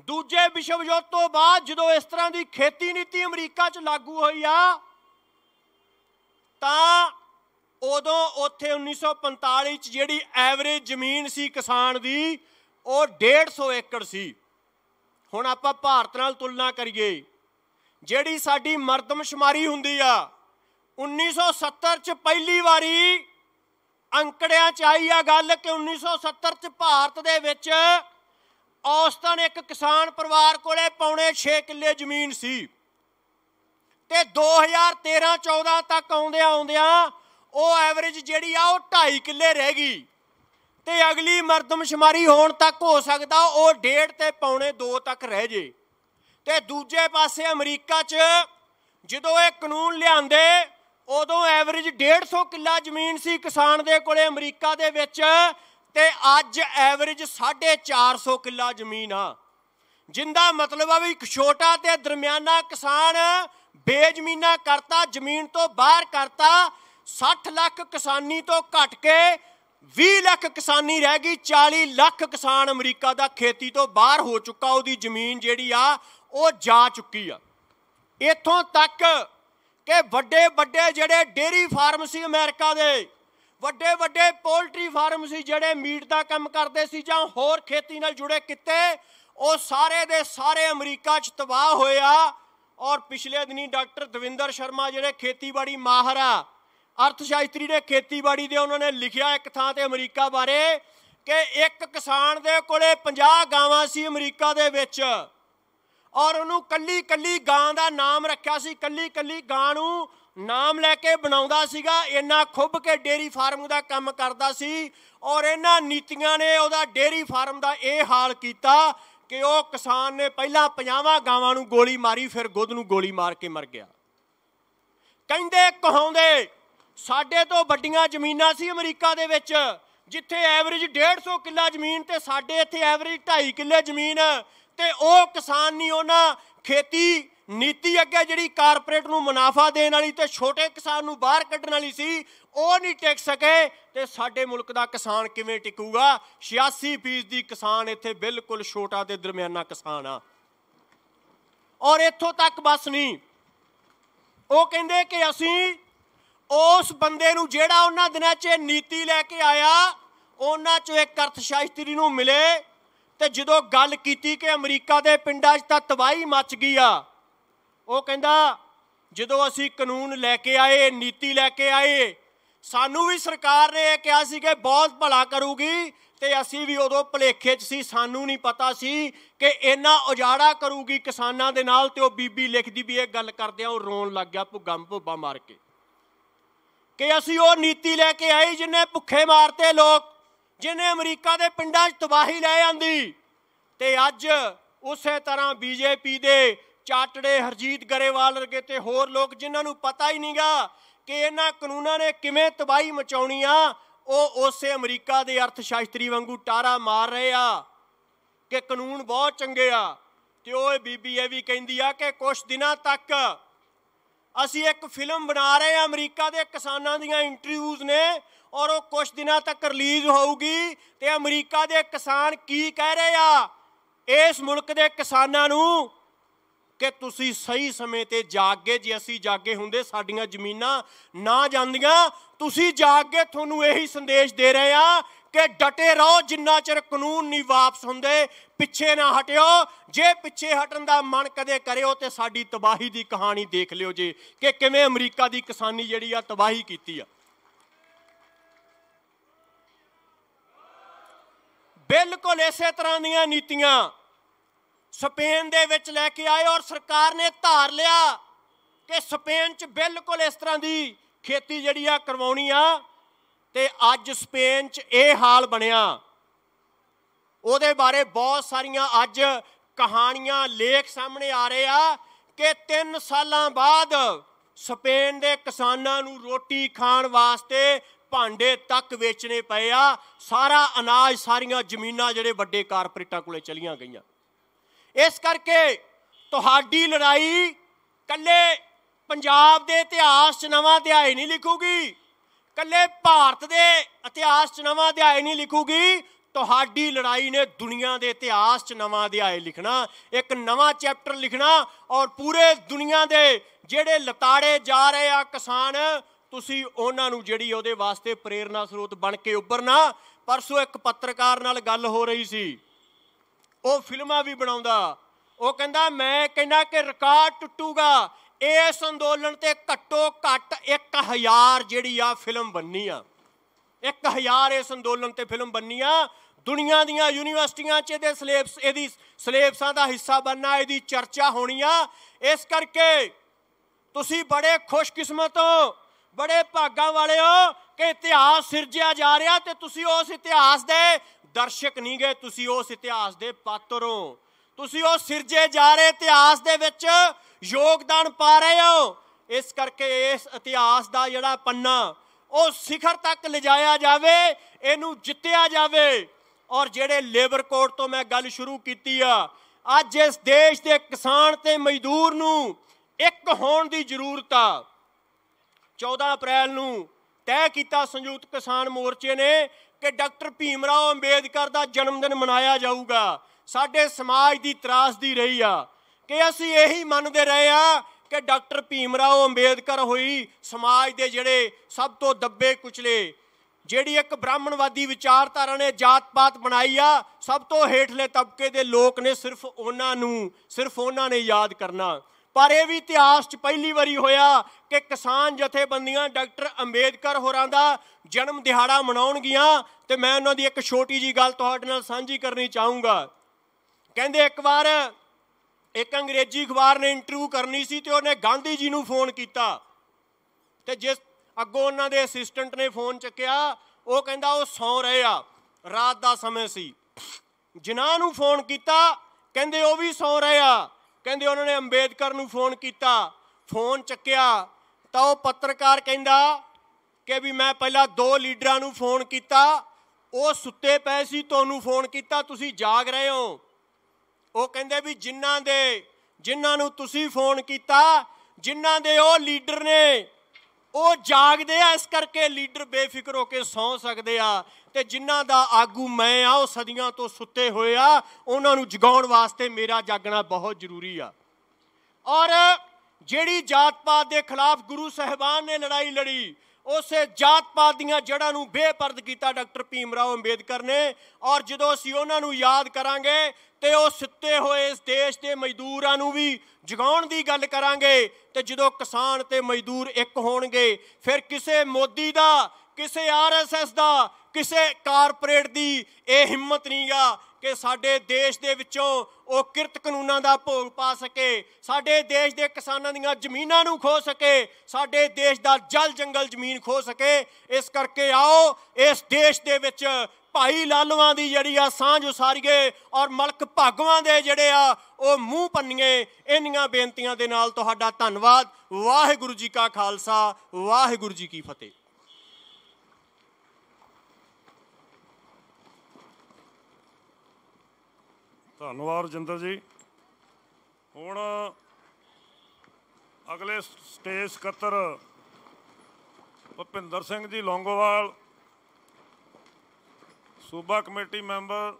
ਦੂਜੇ ਵਿਸ਼ਵ ਯੁੱਧ ਤੋਂ ਬਾਅਦ ਜਦੋਂ ਇਸ ਤਰ੍ਹਾਂ ਦੀ ਖੇਤੀ ਨੀਤੀ ਅਮਰੀਕਾ 'ਚ ਲਾਗੂ ਹੋਈ ਆ ਤਾਂ ਉਦੋਂ ਉੱਥੇ 1945 'ਚ ਜਿਹੜੀ ਐਵਰੇਜ ਜ਼ਮੀਨ ਸੀ ਕਿਸਾਨ ਦੀ ਉਹ 150 ਏਕੜ ਸੀ ਹੁਣ ਆਪਾਂ ਭਾਰਤ ਨਾਲ ਤੁਲਨਾ ਕਰੀਏ ਜਿਹੜੀ ਸਾਡੀ ਮਰਦਮਸ਼ਮਾਰੀ ਹੁੰਦੀ ਆ 1970 'ਚ ਪਹਿਲੀ ਵਾਰੀ ਅੰਕੜਿਆਂ 'ਚ ਆਈ ਆ ਗੱਲ ਕਿ 1970 'ਚ ਭਾਰਤ ਦੇ ਵਿੱਚ ਔਸਤਨ ਇੱਕ ਕਿਸਾਨ ਪਰਿਵਾਰ ਕੋਲੇ ਪੌਣੇ 6 ਕਿੱਲੇ ਜ਼ਮੀਨ ਸੀ ਤੇ 2013-14 ਤੱਕ ਆਉਂਦਿਆਂ ਆਉਂਦਿਆਂ ਉਹ ਐਵਰੇਜ ਜਿਹੜੀ ਆ ਉਹ 2.5 ਕਿੱਲੇ ਰਹਿ ਗਈ ਤੇ ਅਗਲੀ ਮਰਦਮਸ਼ਮਾਰੀ ਹੋਣ ਤੱਕ ਹੋ ਸਕਦਾ ਉਹ ਡੇਢ ਤੇ ਪੌਣੇ 2 ਤੱਕ ਰਹਿ ਜੇ ਤੇ ਦੂਜੇ ਪਾਸੇ ਅਮਰੀਕਾ 'ਚ ਜਦੋਂ ਇਹ ਕਾਨੂੰਨ ਲਿਆਂਦੇ ਉਦੋਂ ਐਵਰੇਜ 150 ਕਿੱਲਾ ਜ਼ਮੀਨ ਸੀ ਕਿਸਾਨ ਦੇ ਕੋਲੇ ਅਮਰੀਕਾ ਦੇ ਵਿੱਚ ਤੇ ਅੱਜ ਐਵਰੇਜ 450 ਕਿੱਲਾ ਜ਼ਮੀਨ ਆ ਜਿੰਦਾ ਮਤਲਬ ਆ ਵੀ ਇੱਕ ਛੋਟਾ ਤੇ ਦਰਮਿਆਨਾ ਕਿਸਾਨ ਬੇਜ਼ਮੀਨਾ ਕਰਤਾ ਜ਼ਮੀਨ ਤੋਂ ਬਾਹਰ ਕਰਤਾ 60 ਲੱਖ ਕਿਸਾਨੀ ਤੋਂ ਘਟ ਕੇ 20 ਲੱਖ ਕਿਸਾਨੀ ਰਹਿ ਗਈ 40 ਲੱਖ ਕਿਸਾਨ ਅਮਰੀਕਾ ਦਾ ਖੇਤੀ ਤੋਂ ਬਾਹਰ ਹੋ ਚੁੱਕਾ ਉਹਦੀ ਜ਼ਮੀਨ ਜਿਹੜੀ ਆ ਉਹ ਜਾ ਚੁੱਕੀ ਆ ਇਥੋਂ ਤੱਕ ਕਿ ਵੱਡੇ ਵੱਡੇ ਜਿਹੜੇ ਡੇਰੀ ਫਾਰਮਸੀ ਅਮਰੀਕਾ ਦੇ ਵੱਡੇ ਵੱਡੇ ਪੋਲਟਰੀ ਫਾਰਮ ਸੀ ਜਿਹੜੇ ਮੀਟ ਦਾ ਕੰਮ ਕਰਦੇ ਸੀ ਜਾਂ ਹੋਰ ਖੇਤੀ ਨਾਲ ਜੁੜੇ ਕਿਤੇ ਉਹ ਸਾਰੇ ਦੇ ਸਾਰੇ ਅਮਰੀਕਾ 'ਚ ਤਬਾਹ ਹੋਇਆ ਔਰ ਪਿਛਲੇ ਦਿਨੀ ਡਾਕਟਰ ਦਵਿੰਦਰ ਸ਼ਰਮਾ ਜਿਹੜੇ ਖੇਤੀਬਾੜੀ ਮਾਹਰ ਆ ਅਰਥ ਸ਼ਾਸਤਰੀ ਨੇ ਖੇਤੀਬਾੜੀ ਦੇ ਉਹਨਾਂ ਨੇ ਲਿਖਿਆ ਇੱਕ ਥਾਂ ਤੇ ਅਮਰੀਕਾ ਬਾਰੇ ਕਿ ਇੱਕ ਕਿਸਾਨ ਦੇ ਕੋਲੇ 50 ਗਾਵਾਂ ਸੀ ਅਮਰੀਕਾ ਦੇ ਵਿੱਚ ਔਰ ਉਹਨੂੰ ਕੱਲੀ ਕੱਲੀ ਗਾਂ ਦਾ ਨਾਮ ਰੱਖਿਆ ਸੀ ਕੱਲੀ ਕੱਲੀ ਗਾਂ ਨੂੰ ਨਾਮ ਲੈ ਕੇ ਬਣਾਉਂਦਾ ਸੀਗਾ ਇੰਨਾ ਖੁੱਭ ਕੇ ਡੇਰੀ ਫਾਰਮ ਦਾ ਕੰਮ ਕਰਦਾ ਸੀ ਔਰ ਇਹਨਾਂ ਨੀਤੀਆਂ ਨੇ ਉਹਦਾ ਡੇਰੀ ਫਾਰਮ ਦਾ ਇਹ ਹਾਲ ਕੀਤਾ ਕਿ ਉਹ ਕਿਸਾਨ ਨੇ ਪਹਿਲਾਂ ਪੰਜਾਵਾਂ ਗਾਵਾਂ ਨੂੰ ਗੋਲੀ ਮਾਰੀ ਫਿਰ ਗੁੱਦ ਨੂੰ ਗੋਲੀ ਮਾਰ ਕੇ ਮਰ ਗਿਆ ਕਹਿੰਦੇ ਕਹਾਉਂਦੇ ਸਾਡੇ ਤੋਂ ਵੱਡੀਆਂ ਜ਼ਮੀਨਾਂ ਸੀ ਅਮਰੀਕਾ ਦੇ ਵਿੱਚ ਜਿੱਥੇ ਐਵਰੇਜ 150 ਕਿੱਲਾ ਜ਼ਮੀਨ ਤੇ ਸਾਡੇ ਇੱਥੇ ਐਵਰੇਜ 2.5 ਕਿੱਲੇ ਜ਼ਮੀਨ ਤੇ ਉਹ ਕਿਸਾਨ ਨਹੀਂ ਉਹਨਾਂ ਖੇਤੀ ਨੀਤੀ ਅੱਗੇ ਜਿਹੜੀ ਕਾਰਪੋਰੇਟ ਨੂੰ ਮੁਨਾਫਾ ਦੇਣ ਵਾਲੀ ਤੇ ਛੋਟੇ ਕਿਸਾਨ ਨੂੰ ਬਾਹਰ ਕੱਢਣ ਵਾਲੀ ਸੀ ਉਹ ਨਹੀਂ ਟਿਕ ਸਕੇ ਤੇ ਸਾਡੇ ਮੁਲਕ ਦਾ ਕਿਸਾਨ ਕਿਵੇਂ ਟਿਕੂਗਾ 86% ਦੀ ਕਿਸਾਨ ਇੱਥੇ ਬਿਲਕੁਲ ਛੋਟਾ ਤੇ ਦਰਮਿਆਨਾ ਕਿਸਾਨ ਆ ਔਰ ਇੱਥੋਂ ਤੱਕ ਬਸ ਨਹੀਂ ਉਹ ਕਹਿੰਦੇ ਕਿ ਅਸੀਂ ਉਸ ਬੰਦੇ ਨੂੰ ਜਿਹੜਾ ਉਹਨਾਂ ਦਿਨਾਂ 'ਚ ਨੀਤੀ ਲੈ ਕੇ ਆਇਆ ਉਹਨਾਂ 'ਚੋਂ ਇੱਕ ਅਰਥਸ਼ਾਸਤਰੀ ਨੂੰ ਮਿਲੇ ਤੇ ਜਦੋਂ ਗੱਲ ਕੀਤੀ ਕਿ ਅਮਰੀਕਾ ਦੇ ਪਿੰਡਾਂ 'ਚ ਤਾਂ ਤਬਾਹੀ ਮਚ ਗਈ ਆ ਉਹ ਕਹਿੰਦਾ ਜਦੋਂ ਅਸੀਂ ਕਾਨੂੰਨ ਲੈ ਕੇ ਆਏ ਨੀਤੀ ਲੈ ਕੇ ਆਏ ਸਾਨੂੰ ਵੀ ਸਰਕਾਰ ਨੇ ਇਹ ਕਿਹਾ ਸੀ ਕਿ ਬਹੁਤ ਭਲਾ ਕਰੂਗੀ ਤੇ ਅਸੀਂ ਵੀ ਉਦੋਂ ਭਲੇਖੇ 'ਚ ਸੀ ਸਾਨੂੰ ਨਹੀਂ ਪਤਾ ਸੀ ਕਿ ਇੰਨਾ ਉਜਾੜਾ ਕਰੂਗੀ ਕਿਸਾਨਾਂ ਦੇ ਨਾਲ ਤੇ ਉਹ ਬੀਬੀ ਲਿਖਦੀ ਵੀ ਇਹ ਗੱਲ ਕਰਦੇ ਆ ਉਹ ਰੋਣ ਲੱਗ ਗਿਆ ਭੁਗੰਮ ਭੁੱਬਾ ਮਾਰ ਕੇ ਕਿ ਅਸੀਂ ਉਹ ਨੀਤੀ ਲੈ ਕੇ ਆਏ ਜਿਨੇ ਭੁੱਖੇ ਮਾਰਤੇ ਲੋਕ ਜਿਨੇ ਅਮਰੀਕਾ ਦੇ ਪਿੰਡਾਂ 'ਚ ਤਬਾਹੀ ਲੈ ਆਂਦੀ ਤੇ ਅੱਜ ਉਸੇ ਤਰ੍ਹਾਂ ਬੀਜੇਪੀ ਦੇ ਚਾਟੜੇ ਹਰਜੀਤ ਗਰੇਵਾਲ ਵਰਗੇ ਤੇ ਹੋਰ ਲੋਕ ਜਿਨ੍ਹਾਂ ਨੂੰ ਪਤਾ ਹੀ ਨਹੀਂਗਾ ਕਿ ਇਹਨਾਂ ਕਾਨੂੰਨਾਂ ਨੇ ਕਿਵੇਂ ਤਬਾਹੀ ਮਚਾਉਣੀ ਆ ਉਹ ਉਸੇ ਅਮਰੀਕਾ ਦੇ ਅਰਥ ਸ਼ਾਸਤਰੀ ਵਾਂਗੂ ਟਾਰਾ ਮਾਰ ਰਹੇ ਆ ਕਿ ਕਾਨੂੰਨ ਬਹੁਤ ਚੰਗੇ ਆ ਤੇ ਉਹ ਬੀਬੀ ਇਹ ਵੀ ਕਹਿੰਦੀ ਆ ਕਿ ਕੁਝ ਦਿਨਾਂ ਤੱਕ ਅਸੀਂ ਇੱਕ ਫਿਲਮ ਬਣਾ ਰਹੇ ਆ ਅਮਰੀਕਾ ਦੇ ਕਿਸਾਨਾਂ ਦੀਆਂ ਇੰਟਰਵਿਊਜ਼ ਨੇ ਔਰ ਉਹ ਕੁਝ ਦਿਨਾਂ ਤੱਕ ਰਿਲੀਜ਼ ਹੋਊਗੀ ਤੇ ਅਮਰੀਕਾ ਦੇ ਕਿਸਾਨ ਕੀ ਕਹਿ ਰਹੇ ਆ ਇਸ ਮੁਲਕ ਦੇ ਕਿਸਾਨਾਂ ਨੂੰ ਕਿ ਤੁਸੀਂ ਸਹੀ ਸਮੇਂ ਤੇ ਜਾਗ ਗਏ ਜੇ ਅਸੀਂ ਜਾਗੇ ਹੁੰਦੇ ਸਾਡੀਆਂ ਜ਼ਮੀਨਾਂ ਨਾ ਜਾਂਦੀਆਂ ਤੁਸੀਂ ਜਾਗ ਕੇ ਤੁਹਾਨੂੰ ਇਹੀ ਸੰਦੇਸ਼ ਦੇ ਰਹੇ ਆ ਕਿ ਡਟੇ ਰਹੋ ਜਿੰਨਾ ਚਿਰ ਕਾਨੂੰਨ ਨਹੀਂ ਵਾਪਸ ਹੁੰਦੇ ਪਿੱਛੇ ਨਾ ਹਟਿਓ ਜੇ ਪਿੱਛੇ ਹਟਣ ਦਾ ਮਨ ਕਦੇ ਕਰਿਓ ਤੇ ਸਾਡੀ ਤਬਾਹੀ ਦੀ ਕਹਾਣੀ ਦੇਖ ਲਿਓ ਜੀ ਕਿ ਕਿਵੇਂ ਅਮਰੀਕਾ ਦੀ ਕਿਸਾਨੀ ਜਿਹੜੀ ਆ ਤਬਾਹੀ ਕੀਤੀ ਆ ਬਿਲਕੁਲ ਇਸੇ ਤਰ੍ਹਾਂ ਦੀਆਂ ਨੀਤੀਆਂ ਸਪੇਨ ਦੇ ਵਿੱਚ ਲੈ ਕੇ ਆਏ ਔਰ ਸਰਕਾਰ ਨੇ ਧਾਰ ਲਿਆ ਕਿ ਸਪੇਨ 'ਚ ਬਿਲਕੁਲ ਇਸ ਤਰ੍ਹਾਂ ਦੀ ਖੇਤੀ ਜਿਹੜੀ ਆ ਕਰਵਾਉਣੀ ਆ ਤੇ ਅੱਜ ਸਪੇਨ 'ਚ ਇਹ ਹਾਲ ਬਣਿਆ ਉਹਦੇ ਬਾਰੇ ਬਹੁਤ ਸਾਰੀਆਂ ਅੱਜ ਕਹਾਣੀਆਂ ਲੇਖ ਸਾਹਮਣੇ ਆ ਰਹੇ ਆ ਕਿ 3 ਸਾਲਾਂ ਬਾਅਦ ਸਪੇਨ ਦੇ ਕਿਸਾਨਾਂ ਨੂੰ ਰੋਟੀ ਖਾਣ ਵਾਸਤੇ ਭਾਂਡੇ ਤੱਕ ਵੇਚਣੇ ਪਏ ਆ ਸਾਰਾ ਅਨਾਜ ਸਾਰੀਆਂ ਜ਼ਮੀਨਾਂ ਜਿਹੜੇ ਵੱਡੇ ਕਾਰਪੋਰੇਟਾਂ ਕੋਲੇ ਚਲੀਆਂ ਗਈਆਂ ਇਸ ਕਰਕੇ ਤੁਹਾਡੀ ਲੜਾਈ ਕੱਲੇ ਪੰਜਾਬ ਦੇ ਇਤਿਹਾਸ 'ਚ ਨਵਾਂ ਅਧਿਆਇ ਨਹੀਂ ਲਿਖੂਗੀ ਕੱਲੇ ਭਾਰਤ ਦੇ ਇਤਿਹਾਸ 'ਚ ਨਵਾਂ ਅਧਿਆਇ ਨਹੀਂ ਲਿਖੂਗੀ ਤੁਹਾਡੀ ਲੜਾਈ ਨੇ ਦੁਨੀਆ ਦੇ ਇਤਿਹਾਸ 'ਚ ਨਵਾਂ ਅਧਿਆਇ ਲਿਖਣਾ ਇੱਕ ਨਵਾਂ ਚੈਪਟਰ ਲਿਖਣਾ ਔਰ ਪੂਰੇ ਦੁਨੀਆ ਦੇ ਜਿਹੜੇ ਲਤਾੜੇ ਜਾ ਰਹੇ ਆ ਕਿਸਾਨ ਤੁਸੀਂ ਉਹਨਾਂ ਨੂੰ ਜਿਹੜੀ ਉਹਦੇ ਵਾਸਤੇ ਪ੍ਰੇਰਣਾ ਸਰੋਤ ਬਣ ਕੇ ਉੱਭਰਨਾ ਪਰਸੋਂ ਇੱਕ ਪੱਤਰਕਾਰ ਨਾਲ ਗੱਲ ਹੋ ਰਹੀ ਸੀ ਉਹ ਫਿਲਮਾਂ ਵੀ ਬਣਾਉਂਦਾ ਉਹ ਕਹਿੰਦਾ ਮੈਂ ਕਹਿੰਦਾ ਕਿ ਰਿਕਾਰਡ ਟੁੱਟੂਗਾ ਇਸ ਅੰਦੋਲਨ ਤੇ ਘੱਟੋ ਘੱਟ 1000 ਜਿਹੜੀ ਆ ਫਿਲਮ ਬੰਨੀ ਆ 1000 ਇਸ ਅੰਦੋਲਨ ਤੇ ਫਿਲਮ ਬੰਨੀ ਆ ਦੁਨੀਆ ਦੀਆਂ ਯੂਨੀਵਰਸਿਟੀਆਂ 'ਚ ਇਹਦੇ ਸਿਲੇਬਸ ਇਹਦੀ ਸਿਲੇਬਸਾਂ ਦਾ ਹਿੱਸਾ ਬੰਨਾ ਇਹਦੀ ਚਰਚਾ ਹੋਣੀ ਆ ਇਸ ਕਰਕੇ ਤੁਸੀਂ ਬੜੇ ਖੁਸ਼ਕਿਸਮਤ ਹੋ ਬੜੇ ਭਾਗਾਂ ਵਾਲੇ ਹੋ ਕਿ ਇਤਿਹਾਸ ਸਿਰਜਿਆ ਜਾ ਰਿਹਾ ਤੇ ਤੁਸੀਂ ਉਸ ਇਤਿਹਾਸ ਦੇ ਦਰਸ਼ਕ ਨਹੀਂ ਗਏ ਤੁਸੀਂ ਉਸ ਇਤਿਹਾਸ ਦੇ ਪਾਤਰ ਹੋ ਤੁਸੀਂ ਉਹ ਸਿਰਜੇ ਜਾ ਰਹੇ ਇਤਿਹਾਸ ਦੇ ਵਿੱਚ ਯੋਗਦਾਨ ਪਾ ਰਹੇ ਹੋ ਇਸ ਕਰਕੇ ਇਸ ਇਤਿਹਾਸ ਦਾ ਜਿਹੜਾ ਪੰਨਾ ਉਹ ਸਿਖਰ ਤੱਕ ਲਿਜਾਇਆ ਜਾਵੇ ਇਹਨੂੰ ਜਿੱਤਿਆ ਜਾਵੇ ਔਰ ਜਿਹੜੇ ਲੇਬਰ ਕੋਡ ਤੋਂ ਮੈਂ ਗੱਲ ਸ਼ੁਰੂ ਕੀਤੀ ਆ ਅੱਜ ਇਸ ਦੇਸ਼ ਦੇ ਕਿਸਾਨ ਤੇ ਮਜ਼ਦੂਰ ਨੂੰ ਇੱਕ ਹੋਣ ਦੀ ਜ਼ਰੂਰਤ ਆ 14 ਅਪ੍ਰੈਲ ਨੂੰ ਤੈਅ ਕੀਤਾ ਸੰਯੁਕਤ ਕਿਸਾਨ ਮੋਰਚੇ ਨੇ ਕਿ ਡਾਕਟਰ ਭੀਮਰਾਓ ਅੰਬੇਦਕਰ ਦਾ ਜਨਮ ਦਿਨ ਮਨਾਇਆ ਜਾਊਗਾ ਸਾਡੇ ਸਮਾਜ ਦੀ ਤਰਾਸਦੀ ਰਹੀ ਆ ਕਿ ਅਸੀਂ ਇਹੀ ਮੰਨਦੇ ਰਹੇ ਆ ਕਿ ਡਾਕਟਰ ਭੀਮਰਾਓ ਅੰਬੇਦਕਰ ਹੋਈ ਸਮਾਜ ਦੇ ਜਿਹੜੇ ਸਭ ਤੋਂ ਦੱਬੇ ਕੁਚਲੇ ਜਿਹੜੀ ਇੱਕ ਬ੍ਰਾਹਮਣਵਾਦੀ ਵਿਚਾਰਧਾਰਾ ਨੇ ਜਾਤ-ਪਾਤ ਬਣਾਈ ਆ ਸਭ ਤੋਂ ਹੇਠਲੇ ਤਬਕੇ ਦੇ ਲੋਕ ਨੇ ਸਿਰਫ ਉਹਨਾਂ ਨੂੰ ਸਿਰਫ ਉਹਨਾਂ ਨੇ ਯਾਦ ਕਰਨਾ ਪਰ ਇਹ ਵੀ ਇਤਿਹਾਸ 'ਚ ਪਹਿਲੀ ਵਾਰੀ ਹੋਇਆ ਕਿ ਕਿਸਾਨ ਜਥੇਬੰਦੀਆਂ ਡਾਕਟਰ ਅੰਬੇਦਕਰ ਹੋਰਾਂ ਦਾ ਜਨਮ ਦਿਹਾੜਾ ਮਨਾਉਣਗੀਆਂ ਤੇ ਮੈਂ ਉਹਨਾਂ ਦੀ ਇੱਕ ਛੋਟੀ ਜੀ ਗੱਲ ਤੁਹਾਡੇ ਨਾਲ ਸਾਂਝੀ ਕਰਨੀ ਚਾਹੂੰਗਾ ਕਹਿੰਦੇ ਇੱਕ ਵਾਰ ਇੱਕ ਅੰਗਰੇਜ਼ੀ ਅਖਬਾਰ ਨੇ ਇੰਟਰਵਿਊ ਕਰਨੀ ਸੀ ਤੇ ਉਹਨੇ ਗਾਂਧੀ ਜੀ ਨੂੰ ਫੋਨ ਕੀਤਾ ਤੇ ਜਿਸ ਅੱਗੋਂ ਉਹਨਾਂ ਦੇ ਅਸਿਸਟੈਂਟ ਨੇ ਫੋਨ ਚੱਕਿਆ ਉਹ ਕਹਿੰਦਾ ਉਹ ਸੌ ਰਹੇ ਆ ਰਾਤ ਦਾ ਸਮੇਂ ਸੀ ਜਿਨ੍ਹਾਂ ਨੂੰ ਫੋਨ ਕੀਤਾ ਕਹਿੰਦੇ ਉਹ ਵੀ ਸੌ ਰਹੇ ਆ ਕਹਿੰਦੇ ਉਹਨਾਂ ਨੇ ਅੰਬੇਦਕਰ ਨੂੰ ਫੋਨ ਕੀਤਾ ਫੋਨ ਚੱਕਿਆ ਤਾਂ ਉਹ ਪੱਤਰਕਾਰ ਕਹਿੰਦਾ ਕਿ ਵੀ ਮੈਂ ਪਹਿਲਾਂ ਦੋ ਲੀਡਰਾਂ ਨੂੰ ਫੋਨ ਕੀਤਾ ਉਹ ਸੁੱਤੇ ਪਏ ਸੀ ਤੁਹਾਨੂੰ ਫੋਨ ਕੀਤਾ ਤੁਸੀਂ ਜਾਗ ਰਹੇ ਹੋ ਉਹ ਕਹਿੰਦੇ ਵੀ ਜਿਨ੍ਹਾਂ ਦੇ ਜਿਨ੍ਹਾਂ ਨੂੰ ਤੁਸੀਂ ਫੋਨ ਕੀਤਾ ਜਿਨ੍ਹਾਂ ਦੇ ਉਹ ਲੀਡਰ ਨੇ ਉਹ ਜਾਗਦੇ ਆ ਇਸ ਕਰਕੇ ਲੀਡਰ ਬੇਫਿਕਰ ਹੋ ਕੇ ਸੌ ਸਕਦੇ ਆ ਤੇ ਜਿਨ੍ਹਾਂ ਦਾ ਆਗੂ ਮੈਂ ਆ ਉਹ ਸਦੀਆਂ ਤੋਂ ਸੁੱਤੇ ਹੋਏ ਆ ਉਹਨਾਂ ਨੂੰ ਜਗਾਉਣ ਵਾਸਤੇ ਮੇਰਾ ਜਾਗਣਾ ਬਹੁਤ ਜ਼ਰੂਰੀ ਆ ਔਰ ਜਿਹੜੀ ਜਾਤ ਪਾਤ ਦੇ ਖਿਲਾਫ ਗੁਰੂ ਸਹਿਬਾਨ ਨੇ ਲੜਾਈ ਲੜੀ ਉਸੇ ਜਾਤ ਪਾਤ ਦੀਆਂ ਜੜਾਂ ਨੂੰ ਬੇਪਰਦ ਕੀਤਾ ਡਾਕਟਰ ਭੀਮ ਰਾਓ ਅੰਬੇਦਕਰ ਨੇ ਔਰ ਜਦੋਂ ਅਸੀਂ ਉਹਨਾਂ ਨੂੰ ਯਾਦ ਕਰਾਂਗੇ ਤੇ ਉਹ ਸਿੱਤੇ ਹੋਏ ਇਸ ਦੇਸ਼ ਦੇ ਮਜ਼ਦੂਰਾਂ ਨੂੰ ਵੀ ਜਗਾਉਣ ਦੀ ਗੱਲ ਕਰਾਂਗੇ ਤੇ ਜਦੋਂ ਕਿਸਾਨ ਤੇ ਮਜ਼ਦੂਰ ਇੱਕ ਹੋਣਗੇ ਫਿਰ ਕਿਸੇ ਮੋਦੀ ਦਾ ਕਿਸੇ ਆਰਐਸਐਸ ਦਾ ਕਿਸੇ ਕਾਰਪੋਰੇਟ ਦੀ ਇਹ ਹਿੰਮਤ ਨਹੀਂਗਾ ਕਿ ਸਾਡੇ ਦੇਸ਼ ਦੇ ਵਿੱਚੋਂ ਉਹ ਕਿਰਤ ਕਾਨੂੰਨਾਂ ਦਾ ਭੋਗ ਪਾ ਸਕੇ ਸਾਡੇ ਦੇਸ਼ ਦੇ ਕਿਸਾਨਾਂ ਦੀਆਂ ਜ਼ਮੀਨਾਂ ਨੂੰ ਖੋ ਸਕੇ ਸਾਡੇ ਦੇਸ਼ ਦਾ ਜਲ ਜੰਗਲ ਜ਼ਮੀਨ ਖੋ ਸਕੇ ਇਸ ਕਰਕੇ ਆਓ ਇਸ ਦੇਸ਼ ਦੇ ਵਿੱਚ ਭਾਈ ਲਾਲਵਾਂ ਦੀ ਜਿਹੜੀ ਆ ਸਾਂਝ ਉਸਾਰੀਏ ਔਰ ਮਲਕ ਭਾਗਵਾਂ ਦੇ ਜਿਹੜੇ ਆ ਉਹ ਮੂੰਹ ਪੰਨੀਏ ਇੰਨੀਆਂ ਬੇਨਤੀਆਂ ਦੇ ਨਾਲ ਤੁਹਾਡਾ ਧੰਨਵਾਦ ਵਾਹਿਗੁਰੂ ਜੀ ਕਾ ਖਾਲਸਾ ਵਾਹਿਗੁਰੂ ਜੀ ਕੀ ਫਤਿਹ ਧੰਨਵਾਦ ਰਜਿੰਦਰ ਜੀ ਹੁਣ ਅਗਲੇ ਸਟੇਜ ਸਕੱਤਰ ਭਪਿੰਦਰ ਸਿੰਘ ਜੀ ਲੋਂਗੋਵਾਲ ਸੂਬਾ ਕਮੇਟੀ ਮੈਂਬਰ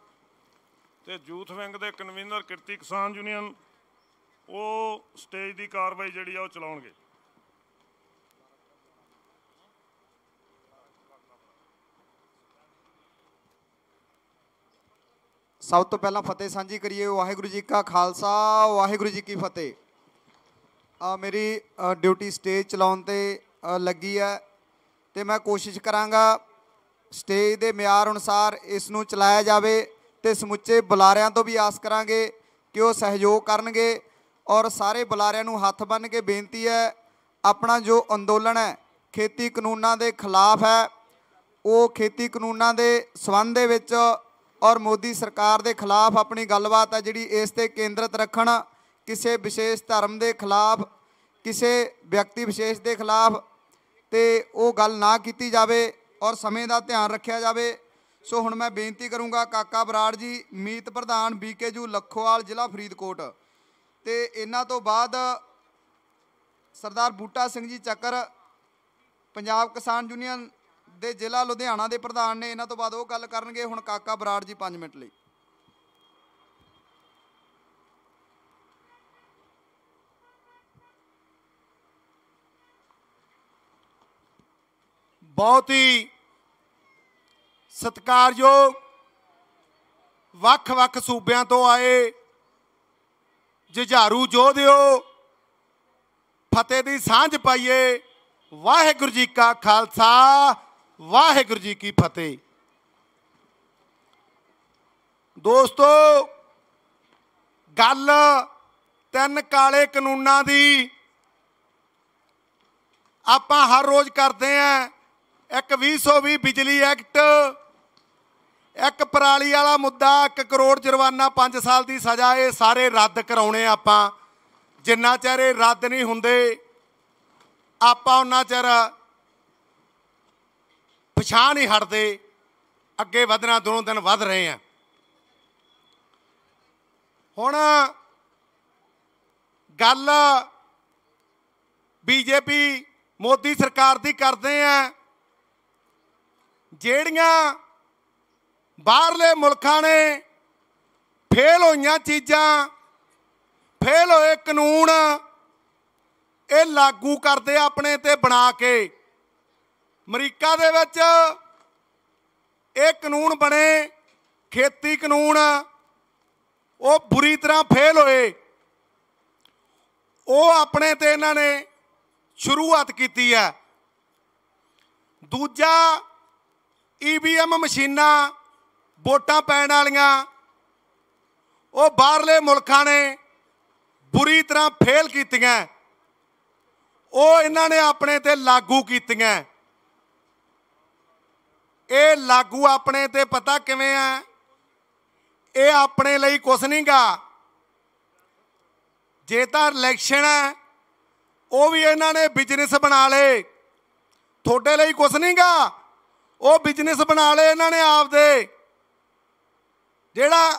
ਤੇ ਜੂਥ ਵਿੰਗ ਦੇ ਕਨਵੀਨਰ ਕਿਰਤੀ ਕਿਸਾਨ ਯੂਨੀਅਨ ਉਹ ਸਟੇਜ ਦੀ ਕਾਰਵਾਈ ਜਿਹੜੀ ਆ ਉਹ ਚਲਾਉਣਗੇ ਸਭ ਤੋਂ ਪਹਿਲਾਂ ਫਤਿਹ ਸਾਂਝੀ ਕਰੀਏ ਵਾਹਿਗੁਰੂ ਜੀ ਕਾ ਖਾਲਸਾ ਵਾਹਿਗੁਰੂ ਜੀ ਕੀ ਫਤਿਹ ਆ ਮੇਰੀ ਡਿਊਟੀ ਸਟੇਜ ਚਲਾਉਣ ਤੇ ਲੱਗੀ ਹੈ ਤੇ ਮੈਂ ਕੋਸ਼ਿਸ਼ ਕਰਾਂਗਾ ਸਟੇਜ ਦੇ ਮਿਆਰ ਅਨੁਸਾਰ ਇਸ ਨੂੰ ਚਲਾਇਆ ਜਾਵੇ ਤੇ ਸਮੁੱਚੇ ਬੁਲਾਰਿਆਂ ਤੋਂ ਵੀ ਆਸ ਕਰਾਂਗੇ ਕਿ ਉਹ ਸਹਿਯੋਗ ਕਰਨਗੇ ਔਰ ਸਾਰੇ ਬੁਲਾਰਿਆਂ ਨੂੰ ਹੱਥ ਬੰਨ ਕੇ ਬੇਨਤੀ ਹੈ ਆਪਣਾ ਜੋ ਅੰਦੋਲਨ ਹੈ ਖੇਤੀ ਕਾਨੂੰਨਾਂ ਦੇ ਖਿਲਾਫ ਹੈ ਉਹ ਖੇਤੀ ਕਾਨੂੰਨਾਂ ਦੇ ਸਬੰਧ ਦੇ ਵਿੱਚ ਔਰ ਮੋਦੀ ਸਰਕਾਰ ਦੇ ਖਿਲਾਫ ਆਪਣੀ ਗੱਲਬਾਤ ਹੈ ਜਿਹੜੀ ਇਸ ਤੇ ਕੇਂਦਰਿਤ ਰੱਖਣ ਕਿਸੇ ਵਿਸ਼ੇਸ਼ ਧਰਮ ਦੇ ਖਿਲਾਫ ਕਿਸੇ ਵਿਅਕਤੀ ਵਿਸ਼ੇਸ਼ ਦੇ ਖਿਲਾਫ ਤੇ ਉਹ ਗੱਲ ਨਾ ਕੀਤੀ ਜਾਵੇ ਔਰ ਸਮੇਂ ਦਾ ਧਿਆਨ ਰੱਖਿਆ ਜਾਵੇ ਸੋ ਹੁਣ ਮੈਂ ਬੇਨਤੀ ਕਰੂੰਗਾ ਕਾਕਾ ਬਰਾੜ ਜੀ ਮੀਤ ਪ੍ਰਧਾਨ ਬੀਕੇਜੂ ਲੱਖੋਵਾਲ ਜ਼ਿਲ੍ਹਾ ਫਰੀਦਕੋਟ ਤੇ ਇਹਨਾਂ ਤੋਂ ਬਾਅਦ ਸਰਦਾਰ ਬੂਟਾ ਸਿੰਘ ਜੀ ਚੱਕਰ ਪੰਜਾਬ ਕਿਸਾਨ ਯੂਨੀਅਨ ਦੇ ਜ਼ਿਲ੍ਹਾ ਲੁਧਿਆਣਾ ਦੇ ਪ੍ਰਧਾਨ ਨੇ ਇਹਨਾਂ ਤੋਂ ਬਾਅਦ ਉਹ ਗੱਲ ਕਰਨਗੇ ਹੁਣ ਕਾਕਾ ਬਰਾੜ ਜੀ 5 ਮਿੰਟ ਲਈ ਬਹੁਤ ਹੀ ਸਤਿਕਾਰਯੋਗ ਵੱਖ-ਵੱਖ ਸੂਬਿਆਂ ਤੋਂ ਆਏ ਜਿਝਾਰੂ ਜੋਧਿਓ ਫਤਿਹ ਦੀ ਸਾਂਝ ਪਾਈਏ ਵਾਹਿਗੁਰੂ ਜੀ ਕਾ ਖਾਲਸਾ ਵਾਹਿਗੁਰੂ ਜੀ ਕੀ ਫਤਿਹ ਦੋਸਤੋ ਗੱਲ ਤਿੰਨ ਕਾਲੇ ਕਾਨੂੰਨਾਂ ਦੀ ਆਪਾਂ ਹਰ ਰੋਜ਼ ਕਰਦੇ ਆਂ ਇੱਕ 2020 ਬਿਜਲੀ ਐਕਟ ਇੱਕ ਪਰਾਲੀ ਵਾਲਾ ਮੁੱਦਾ 1 ਕਰੋੜ ਜੁਰਮਾਨਾ 5 ਸਾਲ ਦੀ ਸਜ਼ਾ ਇਹ ਸਾਰੇ ਰੱਦ ਕਰਾਉਣੇ ਆਪਾਂ ਜਿੰਨਾ ਚਿਰ ਇਹ ਰੱਦ ਨਹੀਂ ਹੁੰਦੇ ਆਪਾਂ ਉਹਨਾਂ ਚਿਰ ਪਿਛਾਹ ਨਹੀਂ ਹਟਦੇ ਅੱਗੇ ਵਧਣਾ ਦੋਨੋਂ ਦਿਨ ਵਧ ਰਹੇ ਆ ਹੁਣ ਗੱਲ ਬੀਜੇਪੀ ਮੋਦੀ ਸਰਕਾਰ ਦੀ ਕਰਦੇ ਆ ਜਿਹੜੀਆਂ ਬਾਹਰਲੇ ਮੁਲਕਾਂ ਨੇ ਫੇਲ ਹੋਈਆਂ ਚੀਜ਼ਾਂ ਫੇਲ ਹੋਏ ਕਾਨੂੰਨ ਇਹ ਲਾਗੂ ਕਰਦੇ ਆਪਣੇ ਤੇ ਬਣਾ ਕੇ ਅਮਰੀਕਾ ਦੇ ਵਿੱਚ ਇਹ ਕਾਨੂੰਨ ਬਣੇ ਖੇਤੀ ਕਾਨੂੰਨ ਉਹ ਬੁਰੀ ਤਰ੍ਹਾਂ ਫੇਲ ਹੋਏ ਉਹ ਆਪਣੇ ਤੇ ਇਹਨਾਂ ਨੇ ਸ਼ੁਰੂਆਤ ਕੀਤੀ ਹੈ ਦੂਜਾ ਈਵੀਐਮ ਮਸ਼ੀਨਾਂ ਵੋਟਾਂ ਪੈਣ ਵਾਲੀਆਂ ਉਹ ਬਾਹਰਲੇ ਮੁਲਕਾਂ ਨੇ ਬੁਰੀ ਤਰ੍ਹਾਂ ਫੇਲ ਕੀਤੀਆਂ ਉਹ ਇਹਨਾਂ ਨੇ ਆਪਣੇ ਤੇ ਲਾਗੂ ਕੀਤੀਆਂ ਇਹ ਲਾਗੂ ਆਪਣੇ ਤੇ ਪਤਾ ਕਿਵੇਂ ਆ ਇਹ ਆਪਣੇ ਲਈ ਕੁਛ ਨਹੀਂਗਾ ਜੇ ਤਾਂ ਇਲੈਕਸ਼ਨ ਹੈ ਉਹ ਵੀ ਇਹਨਾਂ ਨੇ ਬਿਜ਼ਨਸ ਬਣਾ ਲਏ ਤੁਹਾਡੇ ਲਈ ਕੁਛ ਨਹੀਂਗਾ ਉਹ ਬਿਜ਼ਨਸ ਬਣਾ ਲਏ ਇਹਨਾਂ ਨੇ ਆਪਦੇ ਜਿਹੜਾ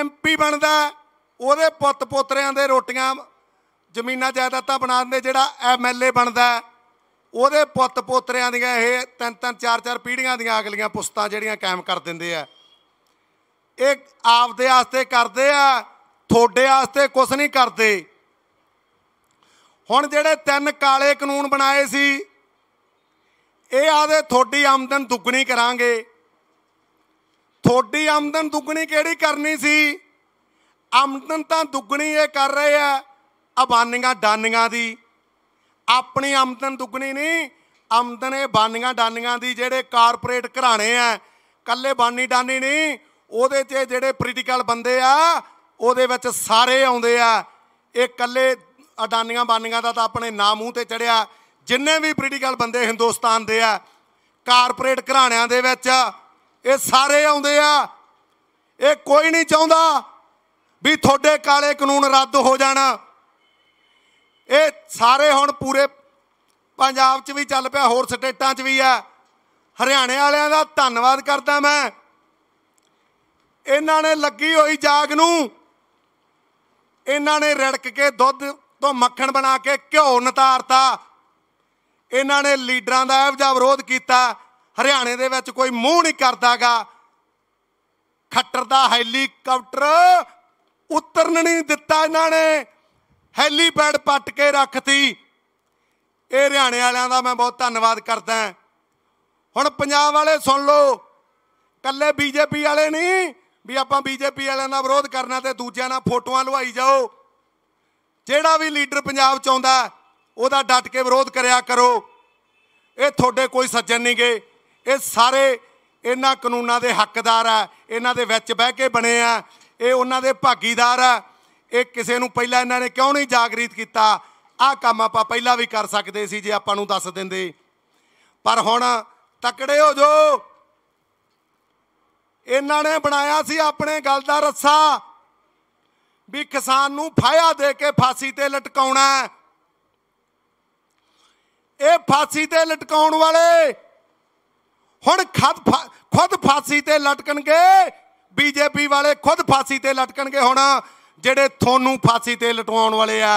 ਐਮਪੀ ਬਣਦਾ ਉਹਦੇ ਪੁੱਤ ਪੋਤਰਿਆਂ ਦੇ ਰੋਟੀਆਂ ਜ਼ਮੀਨਾਂ ਜਾਇਦਾਦਾਂ ਬਣਾ ਦਿੰਦੇ ਜਿਹੜਾ ਐਮਐਲਏ ਬਣਦਾ ਉਹਦੇ ਪੁੱਤ ਪੋਤਰਿਆਂ ਦੀਆਂ ਇਹ ਤਿੰਨ ਤਿੰਨ ਚਾਰ ਚਾਰ ਪੀੜ੍ਹੀਆਂ ਦੀਆਂ ਅਗਲੀਆਂ ਪੁਸਤਾਂ ਜਿਹੜੀਆਂ ਕਾਇਮ ਕਰ ਦਿੰਦੇ ਆ ਇਹ ਆਪਦੇ ਆਸਤੇ ਕਰਦੇ ਆ ਤੁਹਾਡੇ ਆਸਤੇ ਕੁਝ ਨਹੀਂ ਕਰਦੇ ਹੁਣ ਜਿਹੜੇ ਤਿੰਨ ਕਾਲੇ ਕਾਨੂੰਨ ਬਣਾਏ ਸੀ ਇਹ ਆਦੇ ਤੁਹਾਡੀ ਆਮਦਨ ਦੁੱਗਣੀ ਕਰਾਂਗੇ ਤੁਹਾਡੀ ਆਮਦਨ ਦੁੱਗਣੀ ਕਿਹੜੀ ਕਰਨੀ ਸੀ ਆਮਦਨ ਤਾਂ ਦੁੱਗਣੀ ਇਹ ਕਰ ਰਹੇ ਆ ਅਬਾਨੀਆਂ ਡਾਨੀਆਂ ਦੀ ਆਪਣੀ ਆਮਦਨ ਦੁੱਗਣੀ ਨਹੀਂ ਆਮਦਨ ਇਹ ਬਾਨੀਆਂ ਡਾਨੀਆਂ ਦੀ ਜਿਹੜੇ ਕਾਰਪੋਰੇਟ ਘਰਾਣੇ ਆ ਕੱਲੇ ਬਾਨੀ ਡਾਨੀ ਨਹੀਂ ਉਹਦੇ ਤੇ ਜਿਹੜੇ ਪੋਲੀਟੀਕਲ ਬੰਦੇ ਆ ਉਹਦੇ ਵਿੱਚ ਸਾਰੇ ਆਉਂਦੇ ਆ ਇਹ ਕੱਲੇ ਅਡਾਨੀਆਂ ਬਾਨੀਆਂ ਦਾ ਤਾਂ ਆਪਣੇ ਨਾਮ ਮੂੰਹ ਤੇ ਚੜਿਆ ਜਿੰਨੇ ਵੀ ਪੋਲੀਟੀਕਲ ਬੰਦੇ ਹਿੰਦੁਸਤਾਨ ਦੇ ਆ ਕਾਰਪੋਰੇਟ ਘਰਾਣਿਆਂ ਦੇ ਵਿੱਚ ਇਹ ਸਾਰੇ ਆਉਂਦੇ ਆ ਇਹ ਕੋਈ ਨਹੀਂ ਚਾਹੁੰਦਾ ਵੀ ਤੁਹਾਡੇ ਕਾਲੇ ਕਾਨੂੰਨ ਰੱਦ ਹੋ ਜਾਣਾ ਇਹ ਸਾਰੇ ਹੁਣ ਪੂਰੇ ਪੰਜਾਬ 'ਚ ਵੀ ਚੱਲ ਪਿਆ ਹੋਰ ਸਟੇਟਾਂ 'ਚ ਵੀ ਆ ਹਰਿਆਣੇ ਵਾਲਿਆਂ ਦਾ ਧੰਨਵਾਦ ਕਰਦਾ ਮੈਂ ਇਹਨਾਂ ਨੇ ਲੱਗੀ ਹੋਈ ਜਾਗ ਨੂੰ ਇਹਨਾਂ ਨੇ ਰੜਕ ਕੇ ਦੁੱਧ ਤੋਂ ਮੱਖਣ ਬਣਾ ਕੇ ਘਿਓ ਨਤਾਰਤਾ ਇਹਨਾਂ ਨੇ ਲੀਡਰਾਂ ਦਾ ਇਹ ਜਿਹਾ ਵਿਰੋਧ ਕੀਤਾ ਹਰਿਆਣੇ ਦੇ ਵਿੱਚ ਕੋਈ ਮੂੰਹ ਨਹੀਂ ਕਰਦਾਗਾ ਖੱਟਰ ਦਾ ਹੈਲੀਕਾਪਟਰ ਉਤਰਨ ਨਹੀਂ ਦਿੱਤਾ ਇਹਨਾਂ ਨੇ ਹੈਲੀਪੈਡ ਪੱਟ ਕੇ ਰੱਖਤੀ ਇਹ ਹਰਿਆਣੇ ਵਾਲਿਆਂ ਦਾ ਮੈਂ ਬਹੁਤ ਧੰਨਵਾਦ ਕਰਦਾ ਹੁਣ ਪੰਜਾਬ ਵਾਲੇ ਸੁਣ ਲਓ ਕੱਲੇ ਬੀਜੇਪੀ ਵਾਲੇ ਨਹੀਂ ਵੀ ਆਪਾਂ ਬੀਜੇਪੀ ਵਾਲਿਆਂ ਦਾ ਵਿਰੋਧ ਕਰਨਾ ਤੇ ਦੂਜਿਆਂ ਨਾਲ ਫੋਟੋਆਂ ਲਵਾਈ ਜਾਓ ਜਿਹੜਾ ਵੀ ਲੀਡਰ ਪੰਜਾਬ ਚ ਆਉਂਦਾ ਉਹਦਾ ਡਟ ਕੇ ਵਿਰੋਧ ਕਰਿਆ ਕਰੋ ਇਹ ਤੁਹਾਡੇ ਕੋਈ ਸੱਜਣ ਨਹੀਂ ਗਏ ਇਹ ਸਾਰੇ ਇਹਨਾਂ ਕਾਨੂੰਨਾਂ ਦੇ ਹੱਕਦਾਰ ਆ ਇਹਨਾਂ ਦੇ ਵਿੱਚ ਬਹਿ ਕੇ ਬਣੇ ਆ ਇਹ ਉਹਨਾਂ ਦੇ ਭਾਗੀਦਾਰ ਆ ਇਹ ਕਿਸੇ ਨੂੰ ਪਹਿਲਾਂ ਇਹਨਾਂ ਨੇ ਕਿਉਂ ਨਹੀਂ ਜਾਗਰਿਤ ਕੀਤਾ ਆਹ ਕੰਮ ਆਪਾਂ ਪਹਿਲਾਂ ਵੀ ਕਰ ਸਕਦੇ ਸੀ ਜੇ ਆਪਾਂ ਨੂੰ ਦੱਸ ਦਿੰਦੇ ਪਰ ਹੁਣ ਤਕੜੇ ਹੋ ਜੋ ਇਹਨਾਂ ਨੇ ਬਣਾਇਆ ਸੀ ਆਪਣੇ ਗੱਲ ਦਾ ਰੱਸਾ ਵੀ ਕਿਸਾਨ ਨੂੰ ਫਾਇਆ ਦੇ ਕੇ ਫਾਸੀ ਤੇ ਲਟਕਾਉਣਾ ਇਹ ਫਾਸੀ ਤੇ ਲਟਕਾਉਣ ਵਾਲੇ ਹੁਣ ਖੁਦ ਖੁਦ ਫਾਸੀ ਤੇ ਲਟਕਣਗੇ ਬੀਜੇਪੀ ਵਾਲੇ ਖੁਦ ਫਾਸੀ ਤੇ ਲਟਕਣਗੇ ਹੁਣ ਜਿਹੜੇ ਤੁਹਾਨੂੰ ਫਾਂਸੀ ਤੇ ਲਟਵਾਉਣ ਵਾਲੇ ਆ